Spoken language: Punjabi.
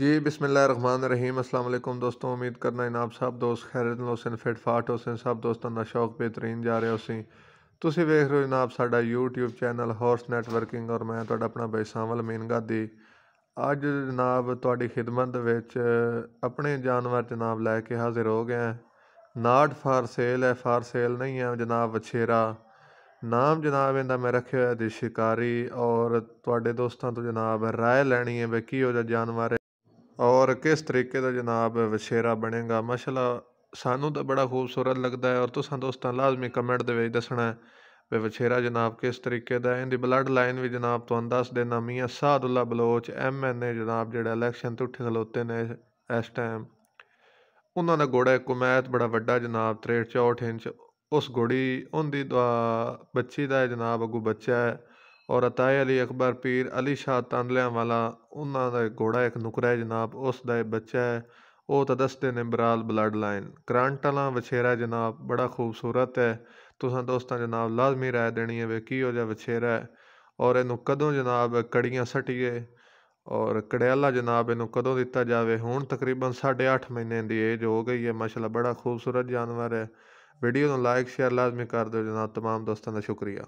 जी बिसमिल्ल रन रहीम ਦੋਸਤੋ ਉਮੀਦ ਕਰਨਾ करना इनाब ਦੋਸਤ दोस्त खैरत ਫਿਟ ਫਾਟ हुसैन ਸਭ ਦੋਸਤਾਂ ਦਾ ਸ਼ੌਕ ਬਿਹਤਰੀਨ ਜਾ ਰਿਹਾ ਹੋ ਸੀ ਤੁਸੀਂ ਵੇਖ ਰਹੇ ਹੋ ਜਨਾਬ ਸਾਡਾ YouTube ਚੈਨਲ ਹਾਰਸ ਨੈਟਵਰਕਿੰਗ ਔਰ ਮੈਂ ਤੁਹਾਡਾ ਆਪਣਾ ਬਈ ਸਾਵਲ ਮੇਨਗਾ ਦੀ ਅੱਜ ਜਨਾਬ ਤੁਹਾਡੀ ਖਿਦਮਤ ਦੇ ਵਿੱਚ ਆਪਣੇ ਜਾਨਵਰ ਜਨਾਬ ਲੈ ਕੇ ਹਾਜ਼ਰ ਹੋ ਗਿਆ ਨਾਟ ਫਾਰ ਸੇਲ ਹੈ ਫਾਰ ਸੇਲ ਨਹੀਂ ਹੈ ਜਨਾਬ ਵਛੇਰਾ ਨਾਮ ਜਨਾਬ ਇਹਦਾ ਮੈਂ ਰੱਖਿਆ ਹੋਇਆ ਦੇ ਸ਼ਿਕਾਰੀ ਔਰ ਤੁਹਾਡੇ ਦੋਸਤਾਂ ਤੋਂ ਜਨਾਬ ਰਾਏ ਲੈਣੀ ਹੈ ਵੀ ਕੀ ਹੋ ਜਾ ਜਾਨਵਰ ਔਰ ਕਿਸ ਤਰੀਕੇ ਦਾ ਜਨਾਬ वशेरा ਬਣੇਗਾ माशाल्लाह ਸਾਨੂੰ ਤਾਂ ਬੜਾ ਖੂਬਸੂਰਤ ਲੱਗਦਾ ਹੈ ਔਰ ਤੁਸੀਂ ਦੋਸਤਾਂ ਲਾਜ਼ਮੀ ਕਮੈਂਟ ਦੇ ਵਿੱਚ ਦੱਸਣਾ ਹੈ ਵੀ ਵਛੇਰਾ ਜਨਾਬ ਕਿਸ ਤਰੀਕੇ ਦਾ ਇਹਦੀ ਬਲੱਡ ਲਾਈਨ ਵੀ ਜਨਾਬ ਤੁਹਾਨੂੰ ਦੱਸ ਦੇਣਾ ਮੀਆਂ ਸਾਦੁੱਲਾ ਬਲੋਚ ਐਮਐਨਏ ਜਨਾਬ ਜਿਹੜਾ ਇਲੈਕਸ਼ਨ ਤੋਂ ਖਲੋਤੇ ਨੇ ਇਸ ਟਾਈਮ ਉਹਨਾਂ ਦਾ ਘੋੜਾ ਕੁਮੈਤ ਬੜਾ ਵੱਡਾ ਜਨਾਬ 63 64 ਇੰਚ ਉਸ ਘੋੜੀ ਉਹਦੀ ਬੱਚੀ ਦਾ ਜਨਾਬ ਅਗੂ ਬੱਚਾ ਹੈ ਔਰ ਅਤਾਏ ਅਲੀ ਅਕਬਰ ਪੀਰ ਅਲੀ ਸ਼ਾਹ ਤਾਂਦਲਿਆਂ ਵਾਲਾ ਉਹਨਾਂ ਦਾ ਘੋੜਾ ਇੱਕ ਨੁਕਰਾ ਹੈ ਜਨਾਬ ਉਸ ਦਾ ਇਹ ਬੱਚਾ ਹੈ ਉਹ ਤਾਂ ਦੱਸਦੇ ਨੇ ਬਰਾਲ ਬਲੱਡ ਲਾਈਨ ਕ੍ਰਾਂਟਲਾ ਵਛੇਰਾ ਜਨਾਬ ਬੜਾ ਖੂਬਸੂਰਤ ਹੈ ਤੁਸੀਂ ਦੋਸਤਾਂ ਜਨਾਬ ਲਾਜ਼ਮੀ رائے ਦੇਣੀ ਹੈ ਵੇ ਕੀ ਹੋ ਜਾ ਵਛੇਰਾ ਔਰ ਇਹਨੂੰ ਕਦੋਂ ਜਨਾਬ ਕੜੀਆਂ ਸਟੀਏ ਔਰ ਕੜਿਆਲਾ ਜਨਾਬ ਇਹਨੂੰ ਕਦੋਂ ਦਿੱਤਾ ਜਾਵੇ ਹੁਣ ਤਕਰੀਬਨ 8.5 ਮਹੀਨੇ ਦੀ ਏਜ ਹੋ ਗਈ ਹੈ ਮਾਸ਼ਾਅੱਲਾ ਬੜਾ ਖੂਬਸੂਰਤ ਜਾਨਵਰ ਹੈ ਵੀਡੀਓ ਨੂੰ ਲਾਈਕ ਸ਼ੇਅਰ ਲਾਜ਼ਮੀ ਕਰ ਦਿਓ ਜਨਾਬ तमाम ਦੋਸਤਾਂ ਦਾ ਸ਼ੁਕਰੀਆ